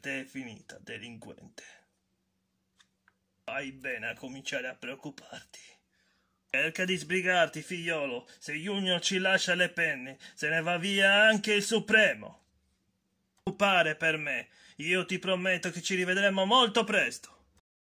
te è finita, delinquente. Fai bene a cominciare a preoccuparti. Cerca di sbrigarti, figliolo. Se Junior ci lascia le penne, se ne va via anche il Supremo. Preoccupare per me. Io ti prometto che ci rivedremo molto presto.